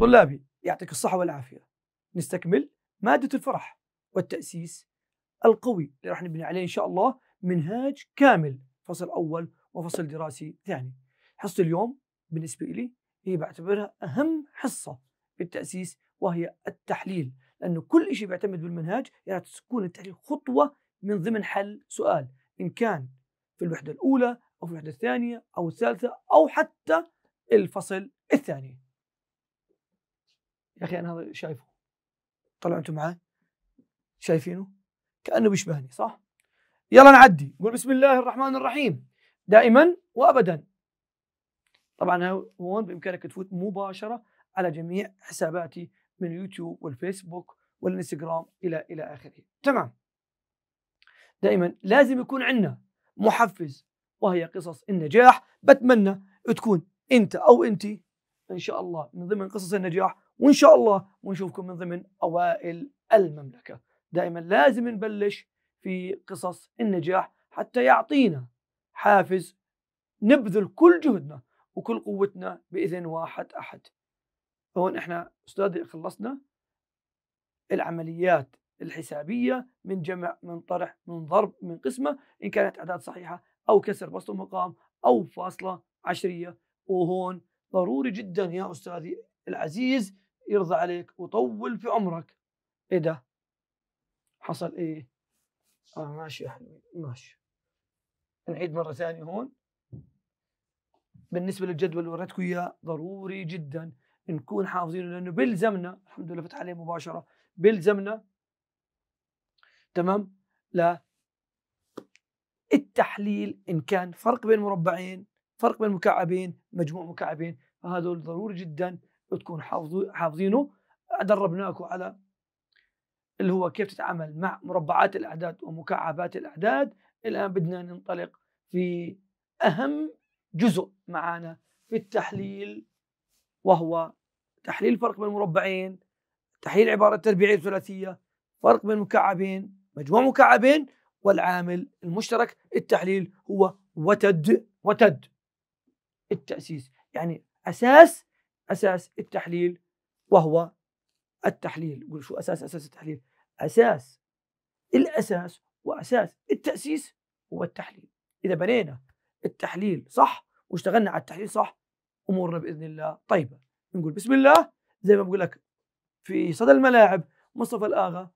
طلابي يعطيك الصحة والعافية نستكمل مادة الفرح والتأسيس القوي اللي راح نبني عليه إن شاء الله منهاج كامل فصل أول وفصل دراسي ثاني حصة اليوم بالنسبة لي هي بعتبرها أهم حصة في التأسيس وهي التحليل لأنه كل شيء بيعتمد بالمنهاج يعني تكون التحليل خطوة من ضمن حل سؤال إن كان في الوحدة الأولى أو في الوحدة الثانية أو الثالثة أو حتى الفصل الثاني يا اخي انا هذا شايفه طلعوا انتم معاه شايفينه كانه بيشبهني صح يلا نعدي قول بسم الله الرحمن الرحيم دائما وابدا طبعا هون بامكانك تفوت مباشره على جميع حساباتي من اليوتيوب والفيسبوك والانستغرام الى الى اخره تمام دائما لازم يكون عندنا محفز وهي قصص النجاح بتمنى تكون انت او انت ان شاء الله من ضمن قصص النجاح وان شاء الله ونشوفكم من ضمن اوائل المملكه دائما لازم نبلش في قصص النجاح حتى يعطينا حافز نبذل كل جهدنا وكل قوتنا باذن واحد احد هون احنا استاذي خلصنا العمليات الحسابيه من جمع من طرح من ضرب من قسمه ان كانت اعداد صحيحه او كسر بسط مقام او فاصله عشريه وهون ضروري جدا يا استاذي العزيز يرضى عليك وطول في عمرك ايه ده حصل ايه اه ماشي يا حلوين ماشي نعيد مره ثانيه هون بالنسبه للجدول اللي وريتكم اياه ضروري جدا نكون حافظينه لانه بيلزمنا الحمد لله فتح عليه مباشره بيلزمنا تمام لا التحليل ان كان فرق بين مربعين فرق بين مكعبين مجموع مكعبين فهذول ضروري جدا تكون حافظينه دربناكم على اللي هو كيف تتعامل مع مربعات الاعداد ومكعبات الاعداد الان بدنا ننطلق في اهم جزء معنا في التحليل وهو تحليل الفرق بين المربعين تحليل عبارة تربيعية ثلاثية فرق بين مكعبين مجموع مكعبين والعامل المشترك التحليل هو وتد وتد التاسيس يعني اساس أساس التحليل وهو التحليل قل شو أساس أساس التحليل أساس الأساس وأساس التأسيس هو التحليل إذا بنينا التحليل صح واشتغلنا على التحليل صح أمورنا بإذن الله طيبة نقول بسم الله زي ما بقول لك في صدى الملاعب مصطفى الآغا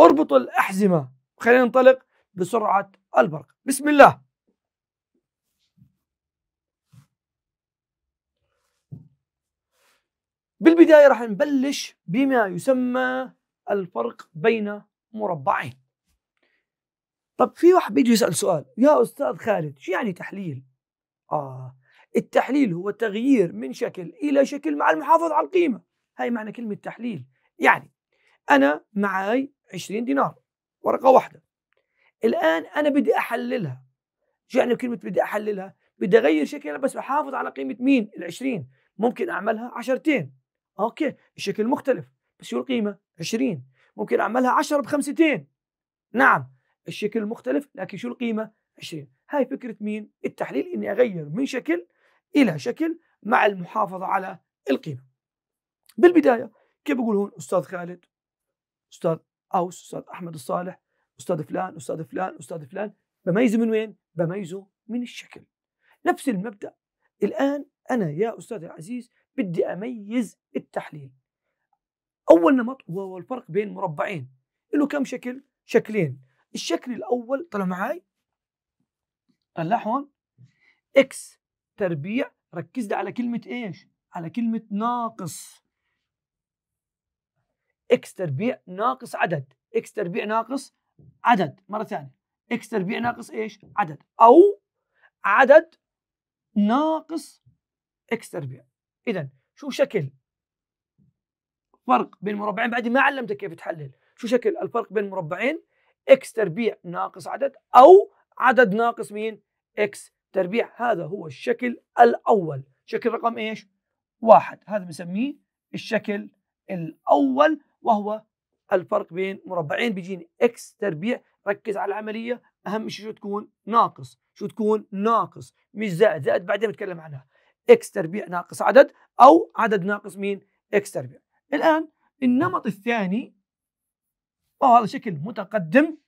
اربطوا الأحزمة خلينا ننطلق بسرعة البرق بسم الله بالبداية راح نبلش بما يسمى الفرق بين مربعين طب في واحد بيجي يسأل سؤال يا أستاذ خالد شو يعني تحليل؟ آه التحليل هو تغيير من شكل إلى شكل مع المحافظة على القيمة هاي معنى كلمة تحليل يعني أنا معي 20 دينار ورقة واحدة الآن أنا بدي أحللها شو يعني كلمة بدي أحللها؟ بدي أغير شكلها بس بحافظ على قيمة مين؟ ال 20 ممكن أعملها عشرتين اوكي الشكل مختلف بس شو القيمه 20 ممكن اعملها 10 ب نعم الشكل مختلف لكن شو القيمه 20 هاي فكره مين التحليل اني اغير من شكل الى شكل مع المحافظه على القيمه بالبدايه كيف بقول هون استاذ خالد استاذ اوس استاذ احمد الصالح استاذ فلان استاذ فلان استاذ فلان بميزه من وين بميزه من الشكل نفس المبدا الان انا يا استاذ العزيز بدي اميز التحليل اول نمط هو الفرق بين مربعين له كم شكل شكلين الشكل الاول طلع معي طلع هون اكس تربيع ركز لي على كلمه ايش على كلمه ناقص اكس تربيع ناقص عدد اكس تربيع ناقص عدد مره ثانيه اكس تربيع ناقص ايش عدد او عدد ناقص اكس تربيع اذا شو شكل فرق بين مربعين بعد ما علمتك كيف تحلل شو شكل الفرق بين مربعين اكس تربيع ناقص عدد او عدد ناقص مين اكس تربيع هذا هو الشكل الاول شكل رقم ايش واحد هذا بنسميه الشكل الاول وهو الفرق بين مربعين بيجيني اكس تربيع ركز على العمليه اهم شيء شو تكون ناقص شو تكون ناقص مش زائد زائد بعدين بتكلم عنها اكس تربيع ناقص عدد او عدد ناقص مين؟ اكس تربيع. الان النمط الثاني وهو هذا شكل متقدم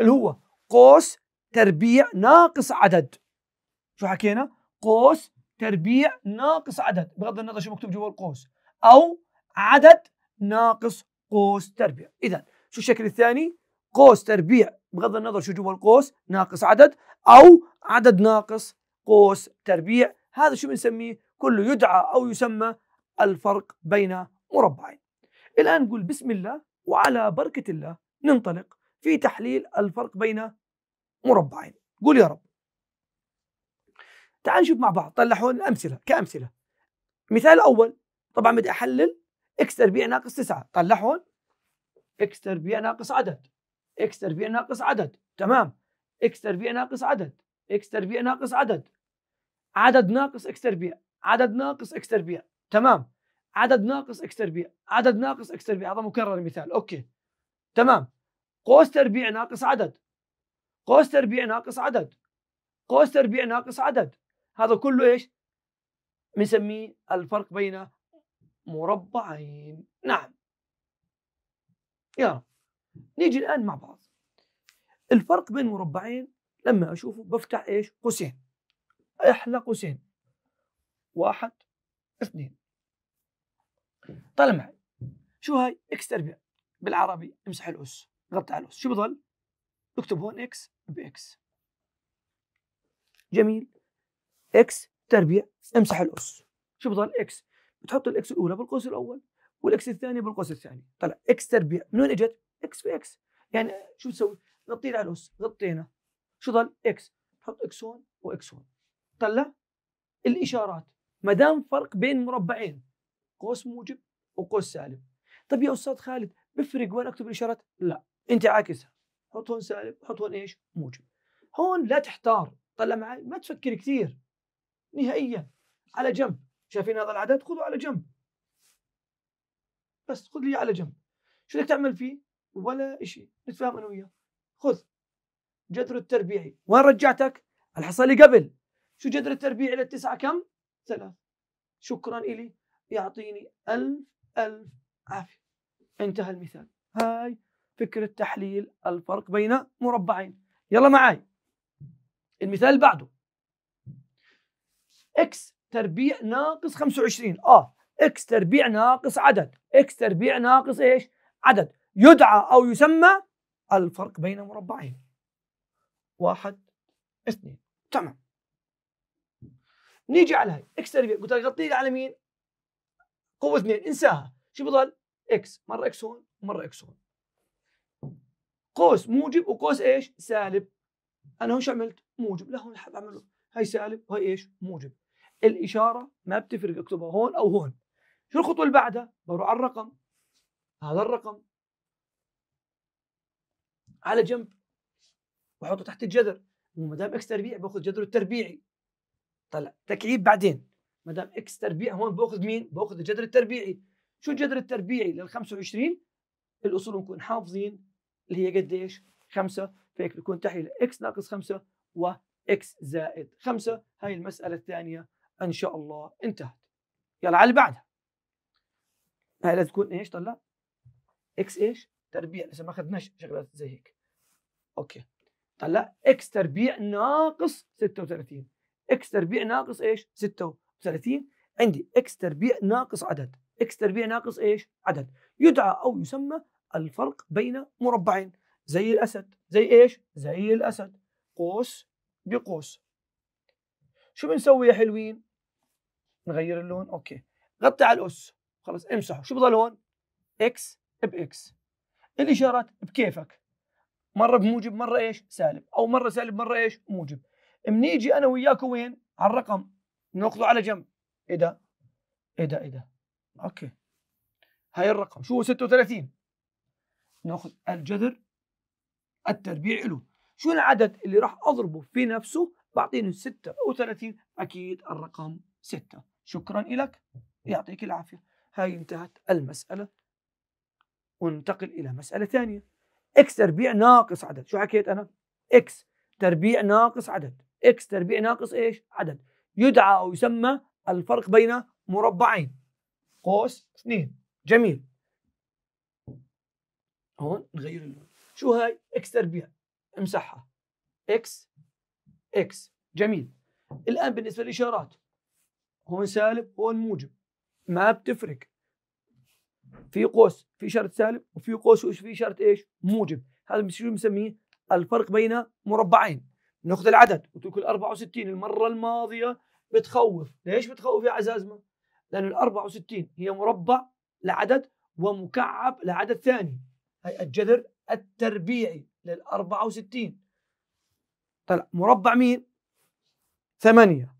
اللي هو قوس تربيع ناقص عدد. شو حكينا؟ قوس تربيع ناقص عدد بغض النظر شو مكتوب جوا القوس او عدد ناقص قوس تربيع. اذا شو الشكل الثاني؟ قوس تربيع بغض النظر شو جوا القوس ناقص عدد او عدد ناقص قوس تربيع هذا شو بنسميه كله يدعى أو يسمى الفرق بين مربعين الآن نقول بسم الله وعلى بركة الله ننطلق في تحليل الفرق بين مربعين قول يا رب تعال نشوف مع بعض طلعوا الأمثلة كأمثلة مثال أول طبعا بدي أحلل اكس تربيع ناقص 9 طلعوا اكس تربيع ناقص عدد اكس تربيع ناقص عدد تمام اكس تربيع ناقص عدد اكس تربيع ناقص عدد عدد ناقص اكس تربيع عدد ناقص اكس تربيع تمام عدد ناقص اكس تربيع عدد ناقص اكس تربيع هذا مكرر مثال اوكي تمام قوس تربيع ناقص عدد قوس تربيع ناقص عدد قوس تربيع ناقص عدد هذا كله ايش بنسميه الفرق بين مربعين نعم يلا نيجي الان مع بعض الفرق بين مربعين لما اشوفه بفتح ايش قوسين احلى قوسين واحد اثنين طلع معي شو هاي اكس تربيع بالعربي امسح الاس غطي على الاس شو بضل اكتب هون اكس باكس جميل اكس تربيع امسح الاس شو بضل اكس بتحط الاكس الاولى بالقوس الاول والاكس الثانيه بالقوس الثاني طلع اكس تربيع من وين اجت اكس باكس يعني شو بتسوي؟ غطينا على الاس غطينا شو ضل اكس حط اكس 1 واكس 1 طلع الاشارات ما دام فرق بين مربعين قوس موجب وقوس سالب طب يا استاذ خالد بفرق وين اكتب الاشارات لا انت عاكسها حط هون سالب حط هون ايش موجب هون لا تحتار طلع معي ما تفكر كثير نهائيا على جنب شايفين هذا العدد خذه على جنب بس خذ لي على جنب شو بدك تعمل فيه ولا شيء نتفاهم انا وياه خذ جذر التربيعي وين رجعتك؟ الحصة اللي قبل شو جذر التربيعي للتسعة كم؟ ثلاث شكرا إلي يعطيني ألف ألف عافية انتهى المثال هاي فكرة تحليل الفرق بين مربعين يلا معاي المثال اللي بعده اكس تربيع ناقص 25 اه اكس تربيع ناقص عدد اكس تربيع ناقص ايش عدد يدعى او يسمى الفرق بين مربعين واحد اثنين تمام نيجي على هي اكس تربيع قلت لك غطيها على مين؟ قوة اثنين انساها شو بضل؟ اكس مرة اكس هون ومرة اكس هون قوس موجب وقوس ايش؟ سالب انا هون شو عملت؟ موجب لا هون اعمله هي سالب وهي ايش؟ موجب الاشارة ما بتفرق اكتبها هون او هون شو الخطوة اللي بعدها؟ بروح على الرقم هذا الرقم على جنب واحطه تحت الجذر وما دام اكس تربيع باخذ جذره التربيعي طلع تكعيب بعدين ما دام اكس تربيع هون باخذ مين؟ باخذ الجذر التربيعي شو الجذر التربيعي لل 25 الاصول نكون حافظين اللي هي قديش؟ 5 فهيك بيكون تحليل اكس ناقص 5 واكس زائد 5 هاي المساله الثانيه ان شاء الله انتهت يلا على اللي بعدها هاي لازم تكون ايش طلع؟ اكس ايش؟ تربيع لسه ما اخذناش شغلات زي هيك اوكي لا اكس تربيع ناقص 36 اكس تربيع ناقص ايش 36 عندي اكس تربيع ناقص عدد اكس تربيع ناقص ايش عدد يدعى او يسمى الفرق بين مربعين زي الاسد زي ايش زي الاسد قوس بقوس شو بنسوي يا حلوين نغير اللون اوكي غطي على الاس خلص امسحه شو بضل هون اكس باكس الاشارات بكيفك مره بموجب مره ايش سالب او مره سالب مره ايش موجب بنيجي انا وياك وين على الرقم ناخذه على جنب ايه ده ايه ده ايه ده اوكي هاي الرقم شو هو 36 ناخذ الجذر التربيع له شو العدد اللي راح اضربه في نفسه بعطيني 36 اكيد الرقم 6 شكرا لك يعطيك العافيه هاي انتهت المساله وننتقل الى مساله ثانيه اكس تربيع ناقص عدد شو حكيت انا اكس تربيع ناقص عدد اكس تربيع ناقص ايش عدد يدعى او يسمى الفرق بين مربعين قوس 2 جميل هون نغير اللون شو هاي اكس تربيع امسحها اكس اكس جميل الان بالنسبه للاشارات هون سالب هون موجب ما بتفرق في قوس في شرط سالب وفي قوس في شرط ايش؟ موجب هذا شو بنسميه؟ الفرق بين مربعين ناخذ العدد وتقول ال 64 المره الماضيه بتخوف ليش بتخوف يا عزازمه؟ لانه ال 64 هي مربع لعدد ومكعب لعدد ثاني هي الجذر التربيعي لل 64 طلع مربع مين؟ ثمانية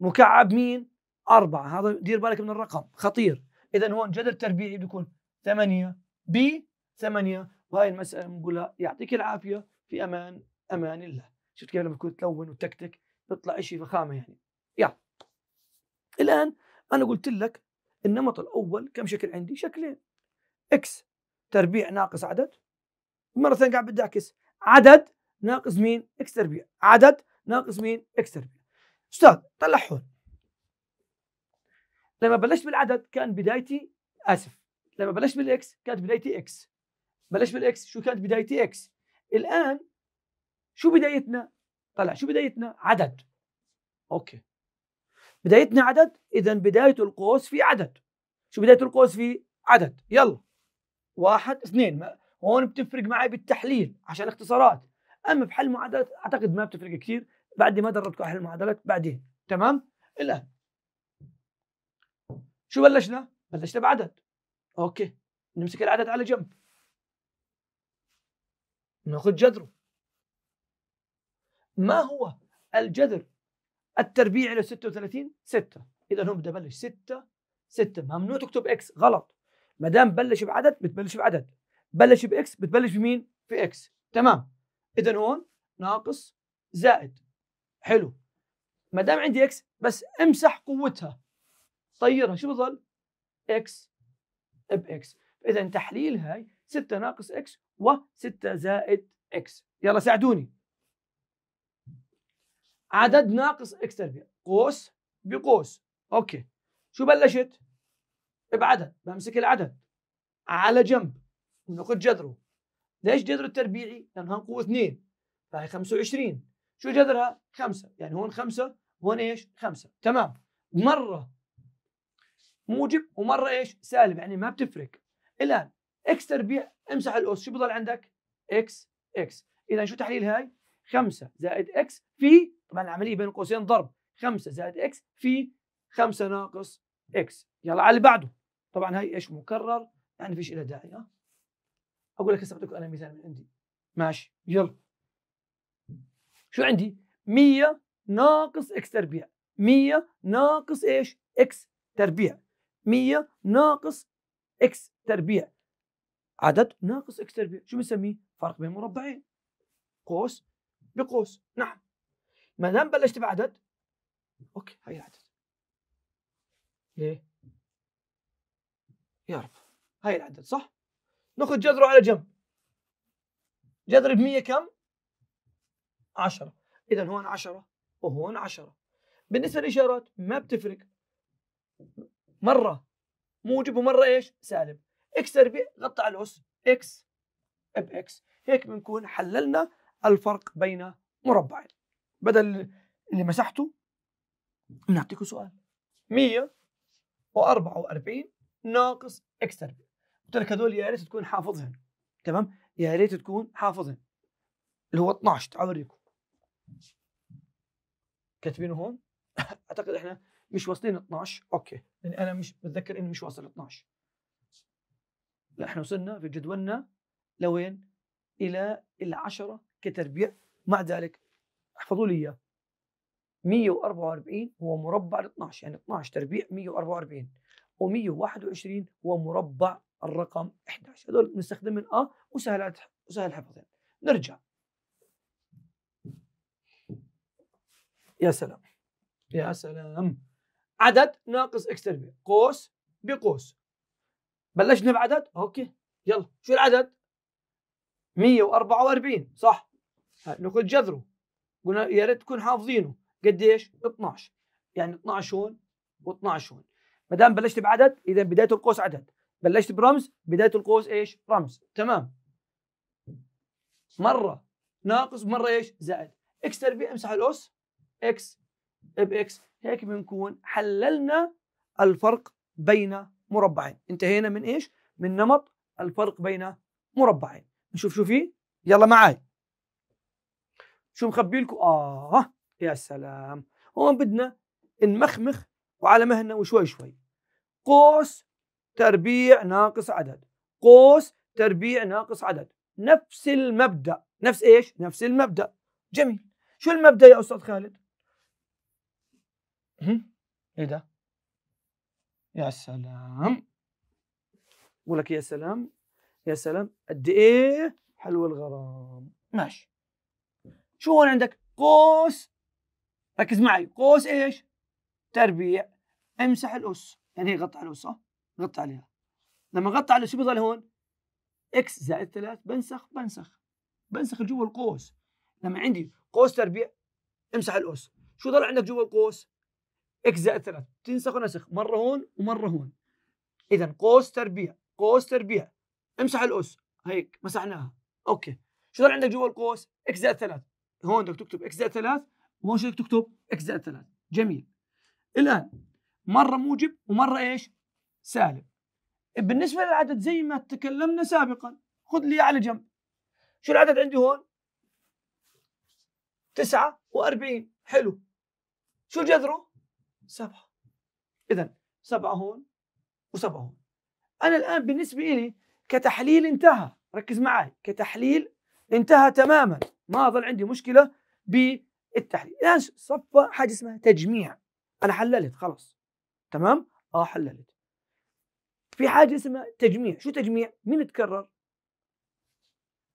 مكعب مين؟ أربعة هذا دير بالك من الرقم خطير اذا هون جذر تربيعي بيكون 8 بي 8 وهي المساله بنقولها يعطيك العافيه في امان امان الله شفت كيف لما تكون تلون وتكتك بيطلع شيء فخامه يعني يا الان انا قلت لك النمط الاول كم شكل عندي شكلين اكس تربيع ناقص عدد مره ثانيه قاعد بدي اعكس عدد ناقص مين اكس تربيع عدد ناقص مين اكس تربيع استاذ طلع هون لما بلشت بالعدد كان بدايتي اسف لما بلشت بالاكس كانت بدايتي اكس بلشت بالاكس شو كانت بدايتي اكس الان شو بدايتنا طلع شو بدايتنا عدد اوكي بدايتنا عدد اذا بدايه القوس في عدد شو بدايه القوس في عدد يلا واحد اثنين هون بتفرق معي بالتحليل عشان اختصارات اما بحل معادلات اعتقد ما بتفرق كثير بعد ما دربتكم على حل المعادلات بعدين تمام الان شو بلشنا؟ بلشنا بعدد اوكي نمسك العدد على جنب ناخذ جذره ما هو الجذر التربيعي ل 36 6 اذا هون بدي ابلش 6 6 ممنوع تكتب اكس غلط ما دام بلش بعدد بتبلش بعدد بلش باكس بتبلش بمين في اكس تمام اذا هون ناقص زائد حلو ما دام عندي اكس بس امسح قوتها طيرها شو بظل؟ اكس باكس فاذا تحليل هاي 6 ناقص اكس و6 زائد اكس يلا ساعدوني عدد ناقص اكس تربيع قوس بقوس اوكي شو بلشت؟ بعدد بمسك العدد على جنب بناخذ جذره ليش جذره التربيعي؟ لانها قوه 2 فهي 25 شو جذرها؟ 5 يعني هون 5 هون ايش؟ 5 تمام مرة موجب ومره ايش سالب يعني ما بتفرق الان اكس تربيع امسح الاس شو بضل عندك اكس اكس اذا شو تحليل هاي 5 زائد اكس في طبعا العمليه بين قوسين ضرب 5 زائد اكس في 5 ناقص اكس يلا على اللي بعده طبعا هاي ايش مكرر يعني فيش لها داعي ها اقول لك هسه بدكم انا مثال من عندي ماشي يلا شو عندي 100 ناقص اكس تربيع 100 ناقص ايش اكس تربيع 100 ناقص اكس تربيع عدد ناقص اكس تربيع شو بنسميه؟ فرق بين مربعين قوس بقوس نعم ما دام بلشت بعدد اوكي هاي العدد ليه؟ يا رب هاي العدد صح؟ ناخذ جذره على جنب جذر ب 100 كم؟ 10 اذا هون 10 وهون 10 بالنسبه للاشارات ما بتفرق مره موجب ومره ايش؟ سالب اكس تربيع غطى على الاس اكس اب اكس هيك بنكون حللنا الفرق بين مربعين بدل اللي مسحته نعطيكم سؤال 144 ناقص اكس تربيع قلت لك هذول يا ريت تكون حافظهم تمام يا ريت تكون حافظهم اللي هو 12 تعال اوريكم كاتبينه هون اعتقد احنا مش واصلين 12 اوكي يعني انا مش بتذكر اني مش واصل 12 لا احنا وصلنا في جدولنا لوين؟ الى 10 كتربيع مع ذلك احفظوا لي اياه 144 هو مربع ال 12 يعني 12 تربيع 144 و121 هو مربع الرقم 11 هذول بنستخدمهم اه وسهل وسهل حفظهم نرجع يا سلام يا سلام عدد ناقص اكس تربيع قوس بقوس بلشنا بعدد اوكي يلا شو العدد 144 صح ناخذ جذره قلنا يا ريت تكون حافظينه قديش 12 يعني 12 هون و12 هون ما دام بلشت بعدد اذا بدايه القوس عدد بلشت برمز بدايه القوس ايش رمز تمام مره ناقص مره ايش زائد اكس تربيع امسح الاس اكس باكس هيك بنكون حللنا الفرق بين مربعين انتهينا من ايش من نمط الفرق بين مربعين نشوف شو في يلا معي شو مخبي لكم اه يا سلام هون بدنا نمخمخ وعلى مهلنا وشوي شوي قوس تربيع ناقص عدد قوس تربيع ناقص عدد نفس المبدا نفس ايش نفس المبدا جميل شو المبدا يا استاذ خالد ايه ده؟ يا سلام بقول لك يا سلام يا سلام قد ايه حلو الغرام ماشي شو هون عندك قوس ركز معي قوس ايش تربيع امسح الاس يعني غطى على الاس صح؟ غطى عليها لما غطى على الاس شو بيظل هون اكس زائد ثلاث بنسخ بنسخ بنسخ جوا القوس لما عندي قوس تربيع امسح الاس شو ضل عندك جوا القوس اكس زائد 3 تنسخ ونسخ مره هون ومره هون اذا قوس تربيع قوس تربيع امسح الاس هيك مسحناها اوكي شو صار عندك جوا القوس اكس زائد 3 هون بدك تكتب اكس زائد 3 وهون شو بدك تكتب اكس زائد 3 جميل الان مره موجب ومره ايش سالب بالنسبه للعدد زي ما تكلمنا سابقا خذ لي على جنب شو العدد عندي هون 49 حلو شو جذره سبعة إذا سبعة هون وسبعة هون أنا الآن بالنسبة إلي كتحليل انتهى ركز معي كتحليل انتهى تماما ما ظل عندي مشكلة بالتحليل الآن صفى حاجة اسمها تجميع أنا حللت خلاص تمام آه حللت في حاجة اسمها تجميع شو تجميع مين تكرر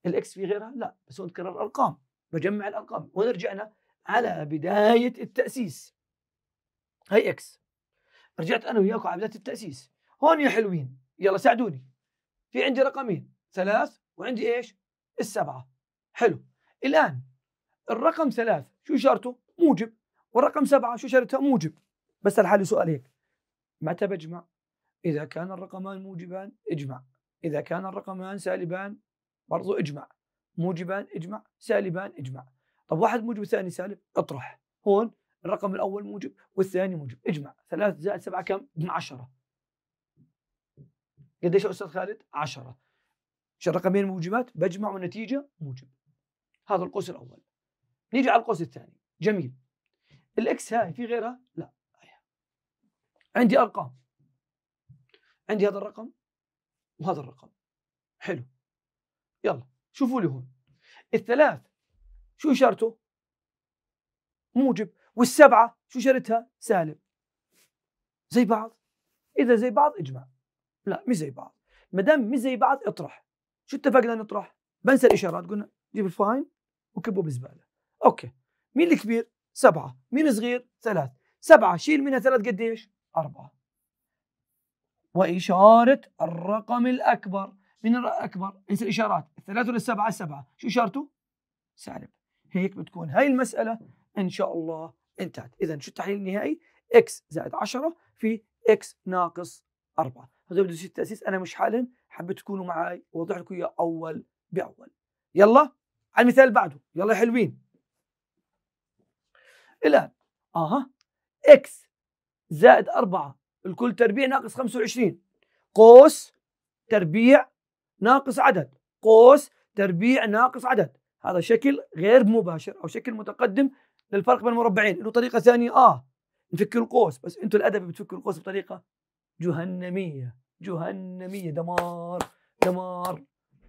الإكس في غيرها لا بس هو تكرر أرقام بجمع الأرقام ونرجعنا على بداية التأسيس هي اكس رجعت انا وياكم على بدايه التاسيس هون يا حلوين يلا ساعدوني في عندي رقمين ثلاث وعندي ايش السبعه حلو الان الرقم ثلاث شو شرطه موجب والرقم سبعه شو شرطها موجب بس الحال سؤال هيك متى بجمع اذا كان الرقمان موجبان اجمع اذا كان الرقمان سالبان برضو اجمع موجبان اجمع سالبان اجمع طب واحد موجب ثاني سالب اطرح هون الرقم الأول موجب والثاني موجب اجمع 3 زائد 7 كم؟ 10 قديش يا أستاذ خالد؟ 10 شو الرقمين موجبات بجمع والنتيجة موجب هذا القوس الأول نيجي على القوس الثاني جميل الإكس هاي في غيرها؟ لا عندي أرقام عندي هذا الرقم وهذا الرقم حلو يلا شوفوا لي هون الثلاث شو إشارته؟ موجب والسبعه شو شرتها؟ سالم زي بعض اذا زي بعض اجمع لا مش زي بعض ما دام مش زي بعض اطرح شو اتفقنا نطرح؟ بنسى الاشارات قلنا جيب الفاين وكبه بزبالة اوكي مين الكبير؟ سبعه مين الصغير؟ ثلاث سبعه شيل منها ثلاث قديش؟ اربعه وإشارة الرقم الأكبر من الأكبر إيش الإشارات الثلاثة للسبعة السبعة شو إشارته؟ سالب هيك بتكون هاي المسألة إن شاء الله انتهت اذا شو التحليل النهائي اكس زائد 10 في اكس ناقص 4 هذول بدرس التاسيس انا مش حالا حبيت تكونوا معي واوضح لكم اياه اول باول يلا على المثال اللي بعده يلا يا حلوين الان اها اكس زائد 4 الكل تربيع ناقص 25 قوس تربيع ناقص عدد قوس تربيع ناقص عدد هذا شكل غير مباشر او شكل متقدم للفرق بين المربعين له طريقه ثانيه اه نفك القوس بس انتم الادبي بتفكوا القوس بطريقه جهنميه جهنميه دمار دمار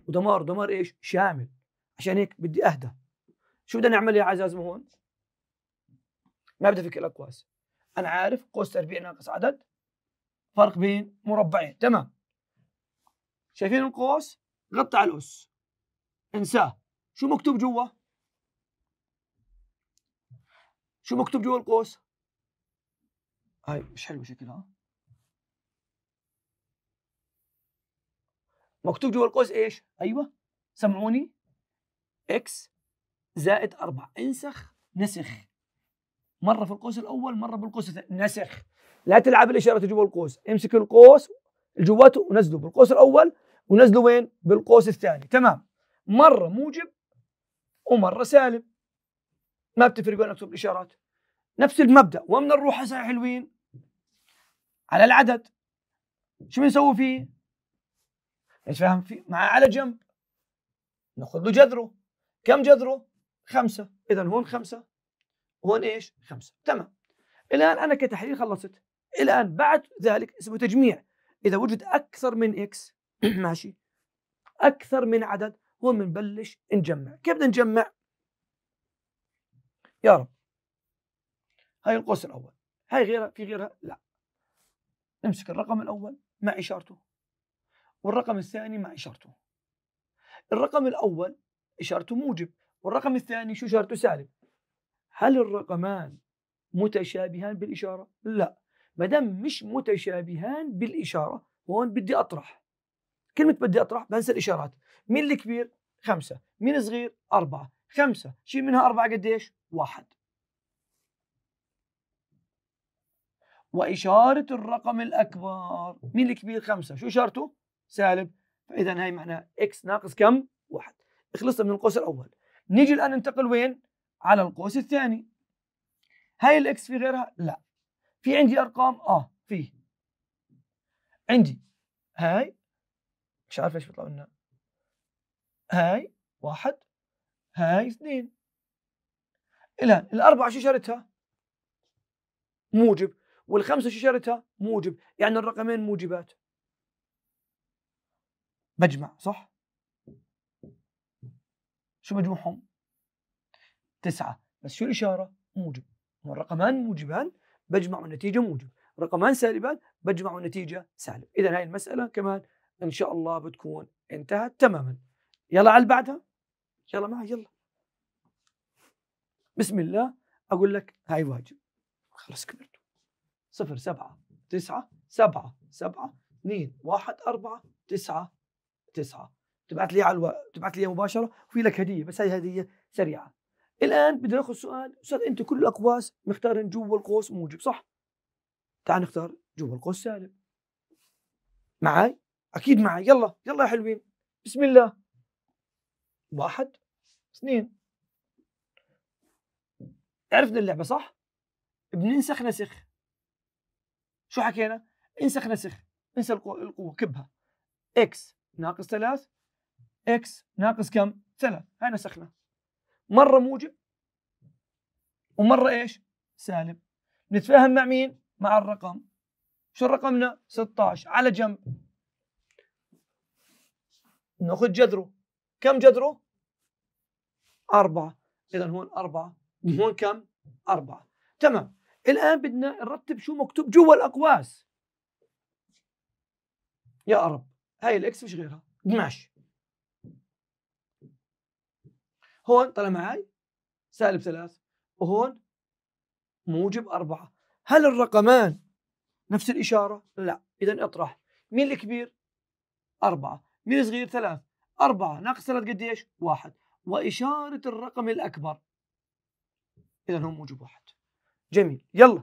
ودمار دمار ايش؟ شامل عشان هيك بدي اهدى شو بدنا نعمل يا عزاز هون؟ ما بدي افك الاقواس انا عارف قوس تربيع ناقص عدد فرق بين مربعين تمام شايفين القوس غطى على الاس انساه شو مكتوب جوا شو مكتوب جوا القوس هاي مش حلوه شكلها مكتوب جوا القوس ايش ايوه سمعوني اكس زائد 4 انسخ نسخ مره في القوس الاول مره بالقوس الثاني نسخ لا تلعب الاشاره جوا القوس امسك القوس جواته ونزله بالقوس الاول ونزله وين بالقوس الثاني تمام مره موجب ومره سالب ما بتفرق وين اكتب الاشارات نفس المبدا ومن الروح حسن حلوين على العدد شو بنسوي فيه؟ ايش فاهم فيه؟ مع على جنب ناخذ له جذره كم جذره؟ خمسه اذا هون خمسه هون ايش؟ خمسه تمام الان انا كتحليل خلصت الان بعد ذلك اسمه تجميع اذا وجد اكثر من اكس ماشي اكثر من عدد هون بنبلش نجمع كيف بدنا نجمع؟ يا رب هاي القوس الاول هاي غيرها في غيرها لا نمسك الرقم الاول مع اشارته والرقم الثاني مع اشارته الرقم الاول اشارته موجب والرقم الثاني شو اشارته سالب هل الرقمان متشابهان بالاشاره لا ما دام مش متشابهان بالاشاره هون بدي اطرح كلمه بدي اطرح بنسى الاشارات مين الكبير خمسة مين الصغير؟ أربعة خمسة شيل منها أربعة قديش واحد وإشارة الرقم الأكبر مين الكبير خمسة شو إشارته سالب فإذا هاي معناها إكس ناقص كم واحد خلصنا من القوس الأول نيجي الآن ننتقل وين على القوس الثاني هاي الإكس في غيرها لا في عندي أرقام آه في عندي هاي مش عارف ليش بيطلع لنا هاي واحد هاي اثنين الان الاربعه شو شرتها؟ موجب والخمسه شو شرتها؟ موجب يعني الرقمين موجبات بجمع صح؟ شو مجموعهم؟ تسعة بس شو الإشارة؟ موجب الرقمان موجبان بجمع النتيجة موجب رقمان سالبان بجمع النتيجة سالب إذا هاي المسألة كمان إن شاء الله بتكون انتهت تماما يلا على بعدها يلا معي يلا بسم الله اقول لك هاي واجب خلاص كبرت صفر سبعة تسعة سبعة سبعة اثنين واحد أربعة تسعة تسعة تبعت لي على الو... تبعت لي مباشرة وفي لك هدية بس هاي هدية سريعة الآن بدنا ناخذ سؤال أستاذ أنت كل الأقواس مختارين جوا القوس موجب صح؟ تعال نختار جوا القوس سالب معاي؟ أكيد معاي يلا يلا يا حلوين بسم الله واحد اثنين عرفنا اللعبه صح؟ بننسخ نسخ شو حكينا؟ انسخ نسخ انسى القوه كبها اكس ناقص ثلاث اكس ناقص كم؟ ثلاث هاي نسخنا مره موجب ومره ايش؟ سالب نتفاهم مع مين؟ مع الرقم شو رقمنا؟ 16 على جنب ناخذ جذره كم جذره؟ أربعة إذا هون أربعة وهون كم؟ أربعة تمام الآن بدنا نرتب شو مكتوب جوا الأقواس يا رب هاي الإكس مش غيرها ماشي هون طلع معي سالب ثلاث وهون موجب أربعة هل الرقمان نفس الإشارة؟ لا إذا اطرح مين الكبير؟ أربعة مين الصغير؟ ثلاث أربعة ناقص ثلاث قديش؟ واحد وإشارة الرقم الأكبر إذا هو موجب واحد جميل يلا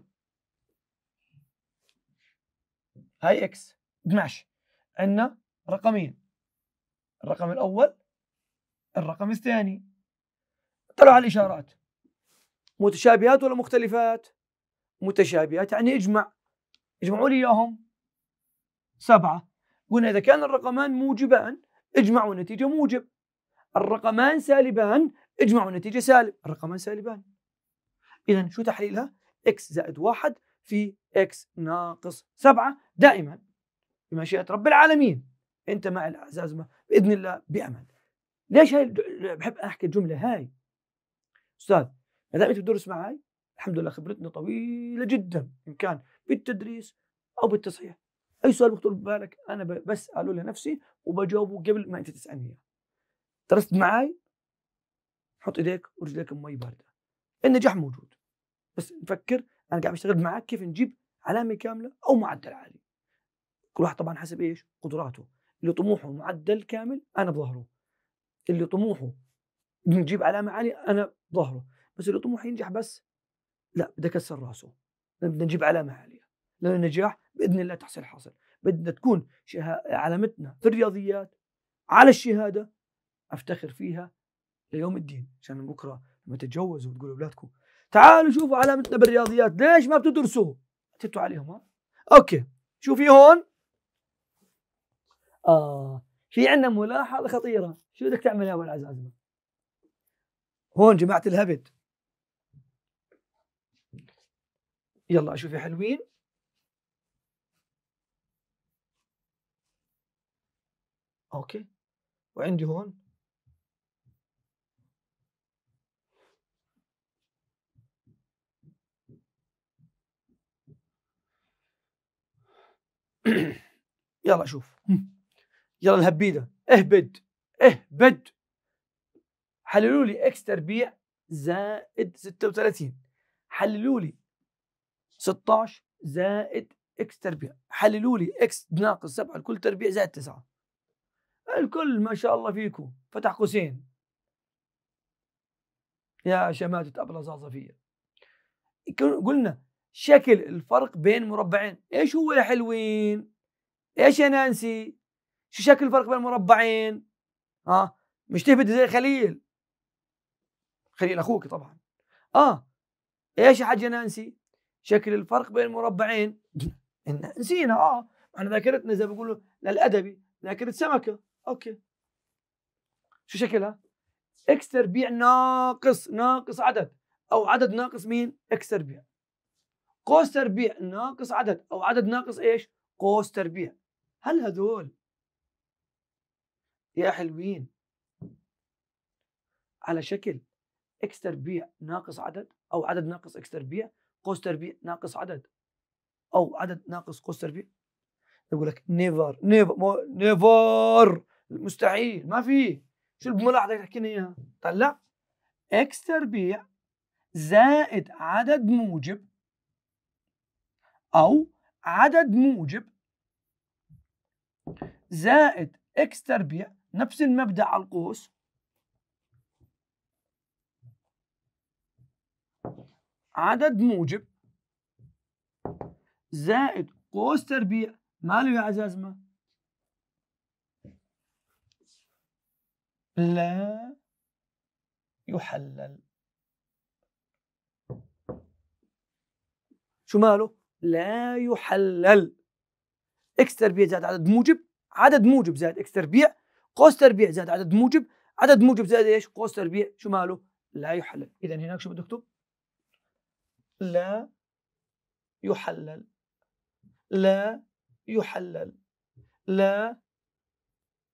هاي إكس 12 عندنا رقمين الرقم الأول الرقم الثاني طلعوا على الإشارات متشابهات ولا مختلفات؟ متشابهات يعني اجمع اجمعوا لي إياهم سبعة قلنا إذا كان الرقمان موجبان اجمعوا نتيجة موجب الرقمان سالبان اجمعوا نتيجة سالب الرقمان سالبان اذا شو تحليلها؟ اكس زائد واحد في اكس ناقص سبعه دائما بمشيئه رب العالمين انت مع الاعزاز باذن الله بامان. ليش هاي بحب احكي الجمله هاي؟ استاذ ما دام انت بتدرس معي الحمد لله خبرتنا طويله جدا ان كان بالتدريس او بالتصحيح اي سؤال بخطر ببالك انا بساله لنفسي وبجاوبه قبل ما انت تسالني اياه درست معي حط ايديك ورجليك بمي بارده النجاح موجود بس نفكر انا قاعد بشتغل معك كيف نجيب علامه كامله او معدل عالي كل واحد طبعا حسب ايش قدراته اللي طموحه معدل كامل انا بظهره اللي طموحه نجيب علامه عاليه انا بظهره بس اللي طموحه ينجح بس لا بدي اكسر راسه بدنا نجيب علامه عاليه لان النجاح باذن الله تحصل حاصل بدنا تكون شها... علامتنا في الرياضيات على الشهاده افتخر فيها ليوم الدين عشان بكره لما تتجوزوا وتقولوا لاولادكم تعالوا شوفوا علامتنا بالرياضيات ليش ما بتدرسوا؟ تتوا عليهم ها؟ اوكي شوفي هون آه في عندنا ملاحظه خطيره شو بدك تعمل يا ابو العزاز؟ هون جماعه الهبد يلا شوفي حلوين اوكي وعندي هون يلا شوف يلا الهبيده اهبد اهبد حللوا لي اكس تربيع زائد 36 حللوا لي 16 زائد اكس تربيع حللوا لي اكس ناقص 7 الكل تربيع زائد 9 الكل ما شاء الله فيكم فتح قوسين يا شماتة أبلة صافية قلنا شكل الفرق بين مربعين ايش هو يا حلوين ايش يا نانسي شو شكل الفرق بين المربعين ها مش تهبد زي خليل خليل اخوك طبعا اه ايش يا يا نانسي شكل الفرق بين المربعين نسينا اه انا ذاكرتنا زي ما بيقولوا للادبي ذاكره سمكه اوكي شو شكلها اكس تربيع ناقص ناقص عدد او عدد ناقص مين اكس تربيع قوس تربيع ناقص عدد او عدد ناقص ايش؟ قوس تربيع هل هذول يا حلوين على شكل اكس تربيع ناقص عدد او عدد ناقص اكس تربيع قوس تربيع ناقص عدد او عدد ناقص قوس تربيع يقول لك نيفر نيفر مستحيل ما في شو الملاحظه اللي لنا اياها طلع اكس تربيع زائد عدد موجب أو عدد موجب زائد إكس تربيع نفس المبدأ على القوس عدد موجب زائد قوس تربيع ماله يا عزازمة؟ لا يحلل شو ماله؟ لا يحلل اكس تربيع زائد عدد موجب عدد موجب زائد اكس تربيع قوس تربيع زائد عدد موجب عدد موجب زائد ايش قوس تربيع شو ماله لا يحلل اذا هناك شو بدك تكتب لا يحلل لا يحلل لا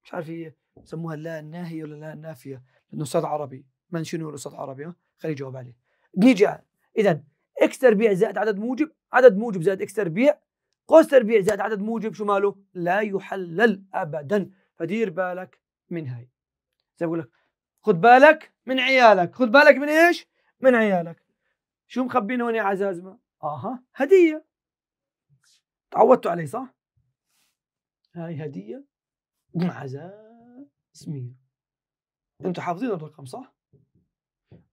مش عارف هي بسموها لا الناهيه ولا لا النافيه لانه استاذ عربي من شنو الاستاذ عربي خليه يجاوب عليه بنيجي اذا اكس تربيع زائد عدد موجب عدد موجب زائد اكس تربيع قوس تربيع زائد عدد موجب شو ماله؟ لا يحلل ابدا فدير بالك من هاي زي بقول لك خد بالك من عيالك خد بالك من ايش؟ من عيالك شو مخبين هون يا عزازمة؟ اها هدية تعودتوا علي صح؟ هاي هدية عزازمية انتوا حافظين الرقم صح؟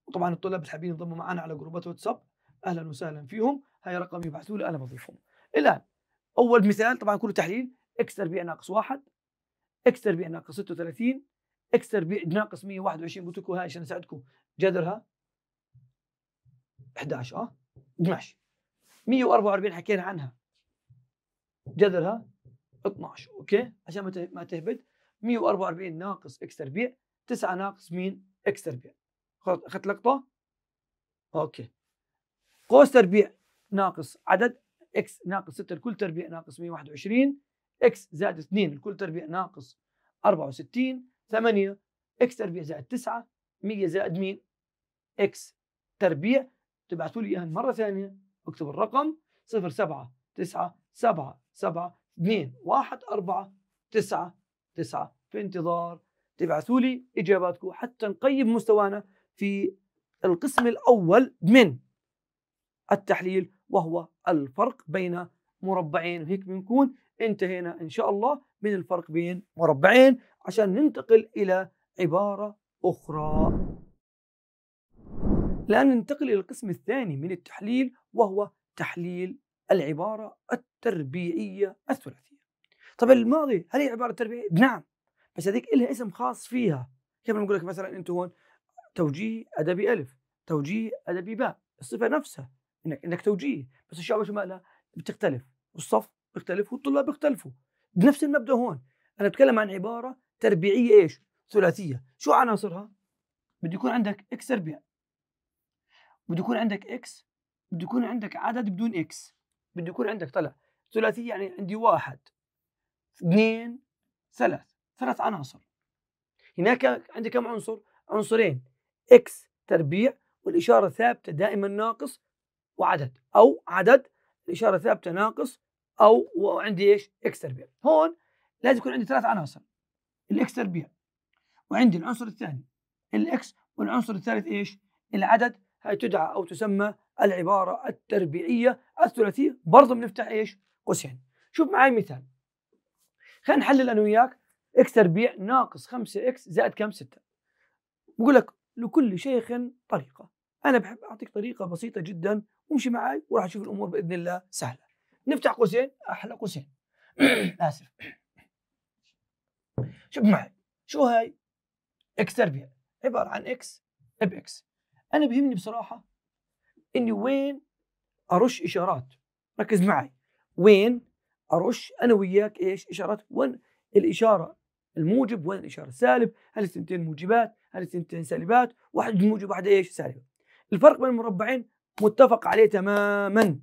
وطبعا الطلاب الحابين ينضموا معنا على جروبات واتساب اهلا وسهلا فيهم هاي رقم يبحثوا له انا بضيفهم الان اول مثال طبعا كله تحليل اكس تربيع ناقص واحد اكس تربيع ناقص 36 اكس تربيع ناقص 121 قلت لكم هاي عشان اساعدكم جذرها 11 اه 12 144 حكينا عنها جذرها 12 اوكي عشان ما تهبد 144 ناقص اكس تربيع 9 ناقص مين اكس تربيع اخذت لقطه اوكي قوس تربيع ناقص عدد اكس ناقص 6 الكل تربيع ناقص 121 اكس زائد 2 الكل تربيع ناقص 64 8 اكس تربيع زائد 9 100 زائد مين؟ اكس تربيع تبعثوا لي اياها مره ثانيه اكتب الرقم 0 7 9 7 7 2 1 4 9 9 في انتظار تبعثوا لي اجاباتكم حتى نقيم مستوانا في القسم الاول من التحليل وهو الفرق بين مربعين وهيك بنكون انتهينا إن شاء الله من الفرق بين مربعين عشان ننتقل إلى عبارة أخرى الآن ننتقل إلى القسم الثاني من التحليل وهو تحليل العبارة التربيعية الثلاثية طب الماضي هل هي عبارة تربيعية؟ نعم بس هذيك لها اسم خاص فيها كيف نقول لك مثلا أنتم هون توجيه أدبي ألف توجيه أدبي باء الصفة نفسها انك انك توجيه بس الشعب شمالها بتختلف والصف بيختلف والطلاب بيختلفوا بنفس المبدا هون انا بتكلم عن عباره تربيعيه ايش؟ ثلاثيه شو عناصرها؟ بده يكون عندك اكس تربيع بده يكون عندك اكس بده يكون عندك عدد بدون اكس بده يكون عندك طلع ثلاثيه يعني عندي واحد اثنين ثلاث ثلاث عناصر هناك عندي كم عنصر؟ عنصرين اكس تربيع والاشاره ثابته دائما ناقص وعدد او عدد الاشاره ثابته ناقص او وعندي ايش؟ اكس تربيع هون لازم يكون عندي ثلاث عناصر الاكس تربيع وعندي العنصر الثاني الاكس والعنصر الثالث ايش؟ العدد هاي تدعى او تسمى العباره التربيعيه الثلاثيه برضه بنفتح ايش؟ قوسين شوف معي مثال خلينا نحلل انا وياك اكس تربيع ناقص 5 اكس زائد كم 6 بقول لك لكل شيخ طريقه انا بحب اعطيك طريقه بسيطه جدا وامشي معي وراح اشوف الامور باذن الله سهله نفتح قوسين احلى قوسين اسف شوف معي شو هاي اكس تربيع عباره عن اكس باكس انا بهمني بصراحه اني وين ارش اشارات ركز معي وين ارش انا وياك ايش اشارات وين الاشاره الموجب وين الاشاره السالب هل الثنتين موجبات هل الثنتين سالبات واحد موجب واحده ايش سالبه الفرق بين المربعين متفق عليه تماما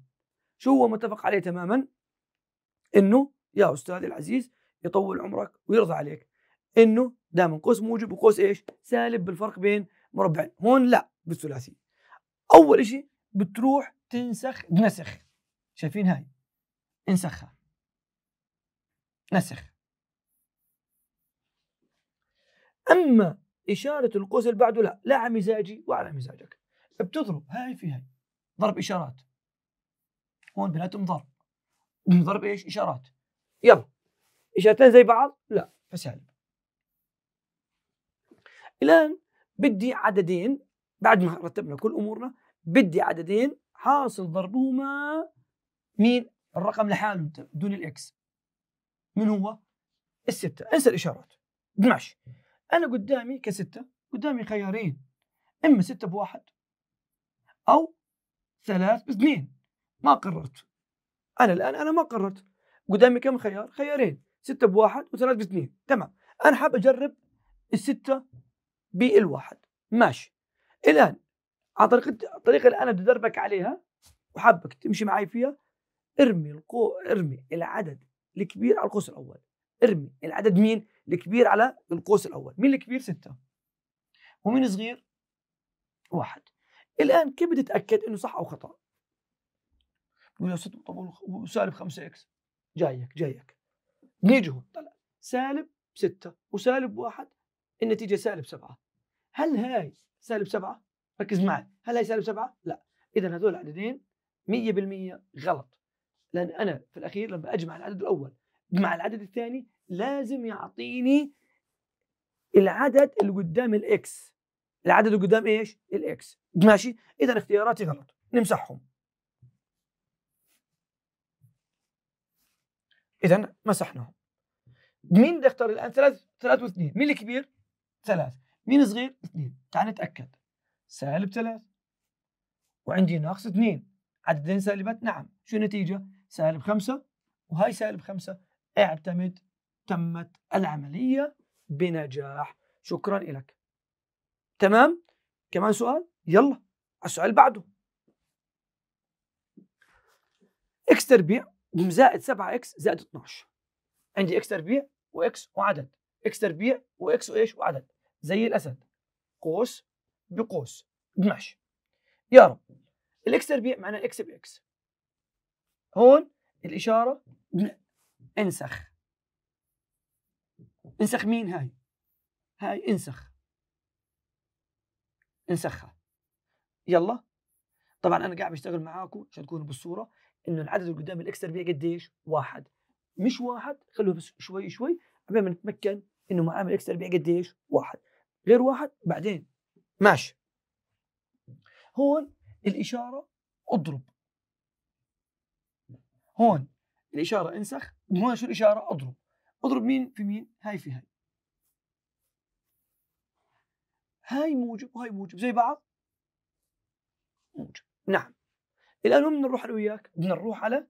شو هو متفق عليه تماما انه يا استاذي العزيز يطول عمرك ويرضى عليك انه دائما قوس موجب وقوس ايش سالب بالفرق بين مربعين هون لا بالثلاثي اول شيء بتروح تنسخ بنسخ شايفين هاي انسخها نسخ اما اشاره القوس اللي بعده لا لا على مزاجي وعلى مزاجك بتضرب هاي في هاي ضرب اشارات هون بيناتهم ضرب ضرب ايش؟ اشارات يلا اشارتين زي بعض؟ لا فسالب الان بدي عددين بعد ما رتبنا كل امورنا بدي عددين حاصل ضربهما مين؟ الرقم لحاله دون الاكس من هو؟ الستة انسى الاشارات ماشي انا قدامي كستة قدامي خيارين اما ستة بواحد او ثلاث باثنين ما قررت انا الان انا ما قررت قدامي كم خيار خيارين ستة بواحد وثلاث باثنين تمام انا حاب اجرب الستة بالواحد ماشي الان على طريقة الطريقه اللي انا بدي ادربك عليها وحابك تمشي معي فيها ارمي القو ارمي العدد الكبير على القوس الاول ارمي العدد مين الكبير على القوس الاول مين الكبير ستة ومين صغير واحد الان كيف بدي اتاكد انه صح او خطا؟ بقول له ست طب وسالب 5 اكس جايك جايك نيجي هون طلع سالب 6 وسالب 1 النتيجه سالب 7 هل هاي سالب 7 ركز معي هل هاي سالب 7 لا اذا هذول العددين 100% غلط لان انا في الاخير لما اجمع العدد الاول مع العدد الثاني لازم يعطيني العدد اللي قدام الاكس العدد قدام ايش؟ الاكس ماشي؟ اذا اختياراتي غلط نمسحهم اذا مسحناهم مين بدي اختار الان؟ ثلاث ثلاث واثنين، مين الكبير؟ ثلاث، مين الصغير؟ اثنين، تعال نتاكد سالب ثلاث وعندي ناقص اثنين، عددين سالبات نعم، شو النتيجه؟ سالب خمسه وهي سالب خمسه، اعتمد تمت العمليه بنجاح، شكرا لك. تمام كمان سؤال يلا على السؤال اللي بعده اكس تربيع زائد 7 اكس زائد 12 عندي اكس تربيع واكس وعدد اكس تربيع واكس وايش وعدد زي الاسد قوس بقوس 12 يا رب الاكس تربيع معناه اكس باكس هون الاشاره انسخ انسخ مين هاي هاي انسخ نسخها يلا طبعا انا قاعد بشتغل معاكم عشان تكونوا بالصوره انه العدد اللي قدام الاكس تربيع قديش؟ واحد مش واحد خلوه بس شوي شوي عبين ما نتمكن انه معامل اكس تربيع قديش؟ واحد غير واحد بعدين ماشي هون الاشاره اضرب هون الاشاره انسخ هون شو الاشاره اضرب اضرب مين في مين هاي في هاي هاي موجب وهاي موجب زي بعض موجب نعم الان وين نروح انا وياك؟ بدنا نروح على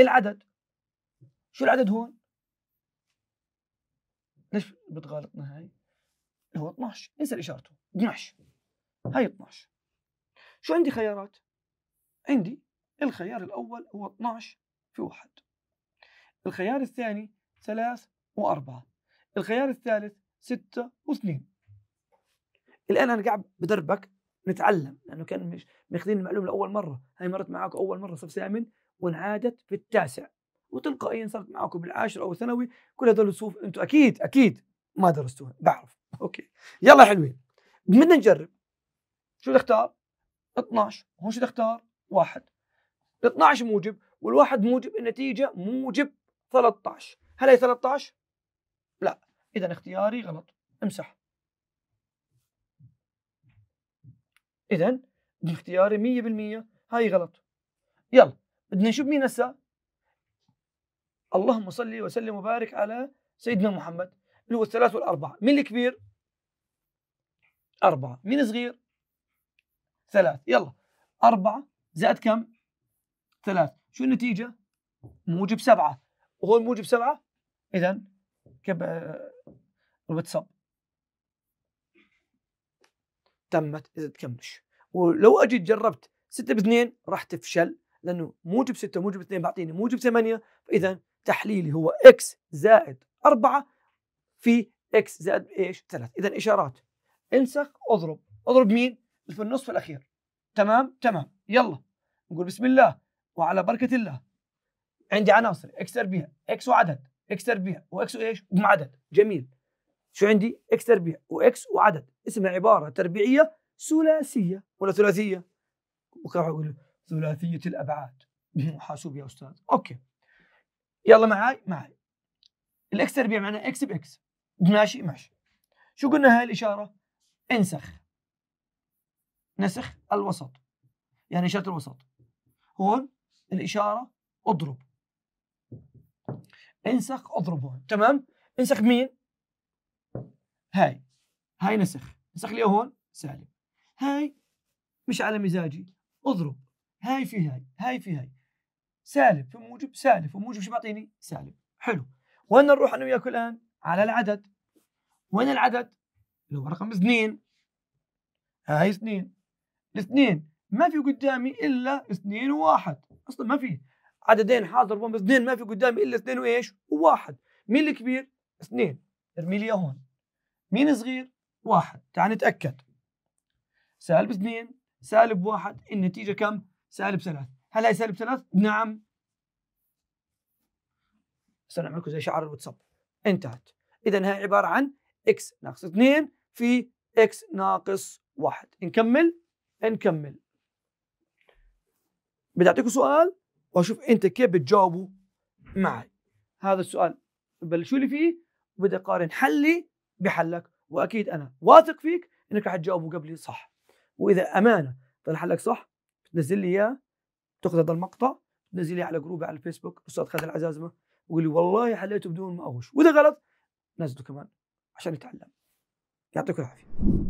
العدد شو العدد هون؟ ليش بتغالطنا هاي؟ هو 12 انسى اشارته 12 هاي 12 شو عندي خيارات؟ عندي الخيار الاول هو 12 في واحد الخيار الثاني ثلاث وأربعة الخيار الثالث ستة واثنين الان انا قاعد بدربك نتعلم لانه كان ماخذين المعلومه لاول مره هاي مرت معاكم اول مره صف ثامن وانعادت في التاسع وتلقائيا صارت معاكم بالعاشر او ثانوي كل هذول الصفوف انتم اكيد اكيد ما درستوها بعرف اوكي يلا حلوين بدنا نجرب شو تختار 12 هون شو تختار واحد 12 موجب والواحد موجب النتيجه موجب 13 هل هي 13 لا اذا اختياري غلط امسح اذا باختياري 100% هاي غلط يلا بدنا نشوف مين هسه اللهم صل وسلم وبارك على سيدنا محمد اللي هو الثلاث والأربعة مين الكبير؟ أربعة مين صغير؟ ثلاث يلا أربعة زائد كم؟ ثلاث شو النتيجة؟ موجب سبعة وهو موجب سبعة إذا كب آه، الواتساب تمت اذا تكمش ولو اجيت جربت 6 ب 2 راح تفشل لانه موجب 6 موجب 2 بيعطيني موجب 8 فاذا تحليلي هو اكس زائد 4 في اكس زائد ايش؟ 3 اذا اشارات انسخ اضرب اضرب مين؟ في النصف الاخير تمام تمام يلا نقول بسم الله وعلى بركه الله عندي عناصر اكس تربيع اكس وعدد اكس تربيع واكس وايش؟ ومع عدد جميل شو عندي؟ اكس تربيع واكس وعدد اسمها عباره تربيعيه ثلاثيه ولا ثلاثيه وكان يقول ثلاثيه الابعاد حاسوب يا استاذ اوكي يلا معاي معاي الاكس تربيع معناه اكس باكس ماشي ماشي شو قلنا هاي الاشاره انسخ نسخ الوسط يعني اشاره الوسط هون الاشاره اضرب انسخ اضرب هون تمام انسخ مين هاي هاي نسخ نسخ لي هون سالب هاي مش على مزاجي اضرب هاي في هاي هاي في هاي سالب في موجب سالب في موجب شو بيعطيني سالب حلو وين نروح انا وياك الان على العدد وين العدد اللي هو رقم اثنين هاي اثنين الاثنين ما في قدامي الا اثنين وواحد اصلا ما في عددين حاضر بس اثنين ما في قدامي الا اثنين وايش وواحد مين الكبير اثنين ارمي لي هون مين صغير واحد تعال نتأكد سالب اثنين سالب واحد النتيجة كم؟ سالب ثلاث هل هي سالب ثلاث؟ نعم سلام عليكم زي شعار الواتساب انتهت إذا هي عبارة عن x ناقص اثنين في x ناقص واحد نكمل نكمل بدي أعطيكم سؤال وأشوف أنت كيف بتجاوبوا معي هذا السؤال بلشوا لي فيه وبدي أقارن حلي بحلك واكيد انا واثق فيك انك رح تجاوبه قبلي صح واذا امانه طلع حلك صح تنزل لي اياه تاخذ هذا المقطع تنزل لي على جروبي على الفيسبوك استاذ خالد العزازمه وقول لي والله حليته بدون ما اغش واذا غلط نزله كمان عشان يتعلم يعطيك العافيه